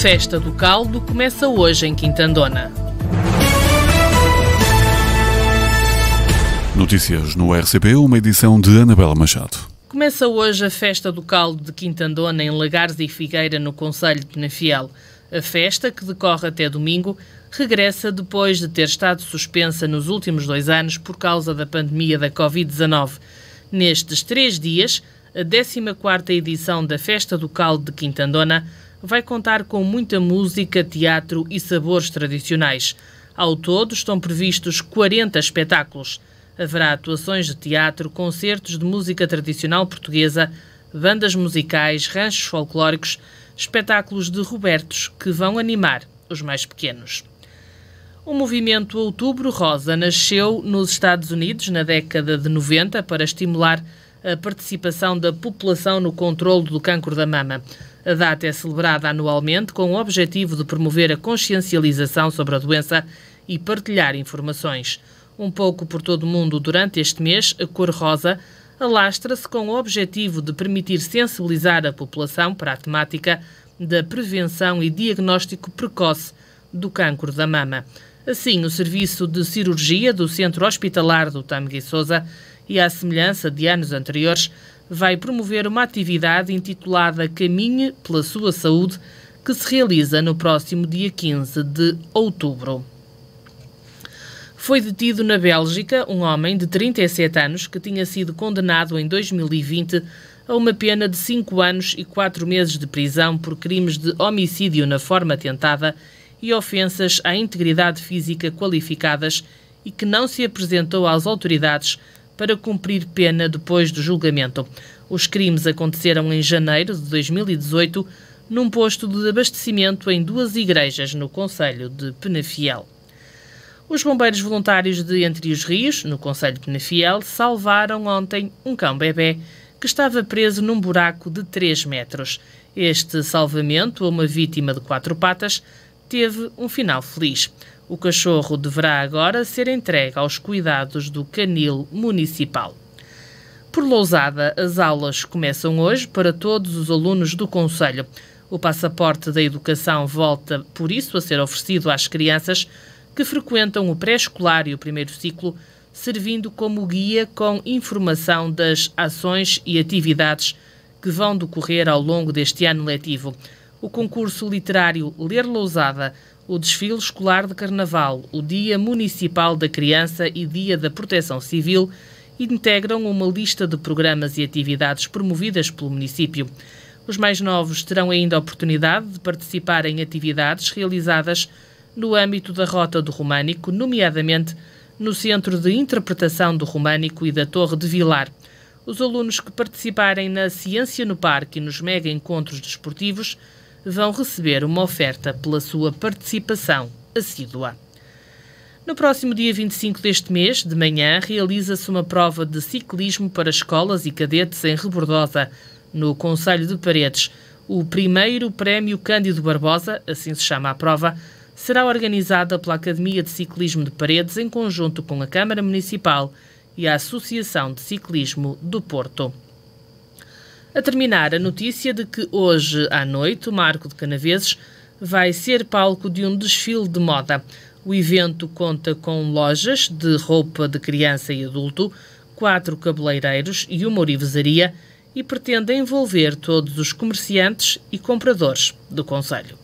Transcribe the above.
Festa do Caldo começa hoje em Quintandona. Notícias no RCP, uma edição de Anabela Machado. Começa hoje a Festa do Caldo de Quintandona em Lagares e Figueira, no Conselho de Penafiel. A festa, que decorre até domingo, regressa depois de ter estado suspensa nos últimos dois anos por causa da pandemia da Covid-19. Nestes três dias, a 14ª edição da Festa do Caldo de Quintandona vai contar com muita música, teatro e sabores tradicionais. Ao todo, estão previstos 40 espetáculos. Haverá atuações de teatro, concertos de música tradicional portuguesa, bandas musicais, ranchos folclóricos, espetáculos de Robertos que vão animar os mais pequenos. O movimento Outubro Rosa nasceu nos Estados Unidos na década de 90 para estimular a participação da população no controlo do cancro da mama. A data é celebrada anualmente com o objetivo de promover a consciencialização sobre a doença e partilhar informações. Um pouco por todo o mundo durante este mês, a cor rosa alastra-se com o objetivo de permitir sensibilizar a população para a temática da prevenção e diagnóstico precoce do cancro da mama. Assim, o Serviço de Cirurgia do Centro Hospitalar do Tamegui Sousa, e à semelhança de anos anteriores, vai promover uma atividade intitulada Caminhe pela Sua Saúde, que se realiza no próximo dia 15 de outubro. Foi detido na Bélgica um homem de 37 anos que tinha sido condenado em 2020 a uma pena de 5 anos e 4 meses de prisão por crimes de homicídio na forma tentada e ofensas à integridade física qualificadas e que não se apresentou às autoridades para cumprir pena depois do julgamento. Os crimes aconteceram em janeiro de 2018 num posto de abastecimento em duas igrejas no Conselho de Penafiel. Os bombeiros voluntários de Entre os Rios, no Conselho de Penafiel, salvaram ontem um cão-bebê que estava preso num buraco de 3 metros. Este salvamento a uma vítima de quatro patas teve um final feliz. O cachorro deverá agora ser entregue aos cuidados do canil municipal. Por Lousada, as aulas começam hoje para todos os alunos do Conselho. O passaporte da educação volta, por isso, a ser oferecido às crianças que frequentam o pré-escolar e o primeiro ciclo, servindo como guia com informação das ações e atividades que vão decorrer ao longo deste ano letivo o concurso literário Ler Lousada, o desfile escolar de carnaval, o Dia Municipal da Criança e Dia da Proteção Civil integram uma lista de programas e atividades promovidas pelo município. Os mais novos terão ainda a oportunidade de participar em atividades realizadas no âmbito da Rota do Românico, nomeadamente no Centro de Interpretação do Românico e da Torre de Vilar. Os alunos que participarem na Ciência no Parque e nos mega encontros desportivos vão receber uma oferta pela sua participação assídua. No próximo dia 25 deste mês, de manhã, realiza-se uma prova de ciclismo para escolas e cadetes em Rebordosa, no Conselho de Paredes. O primeiro Prémio Cândido Barbosa, assim se chama a prova, será organizada pela Academia de Ciclismo de Paredes em conjunto com a Câmara Municipal e a Associação de Ciclismo do Porto. A terminar, a notícia de que hoje à noite o Marco de Canaveses vai ser palco de um desfile de moda. O evento conta com lojas de roupa de criança e adulto, quatro cabeleireiros e uma orivesaria e pretende envolver todos os comerciantes e compradores do Conselho.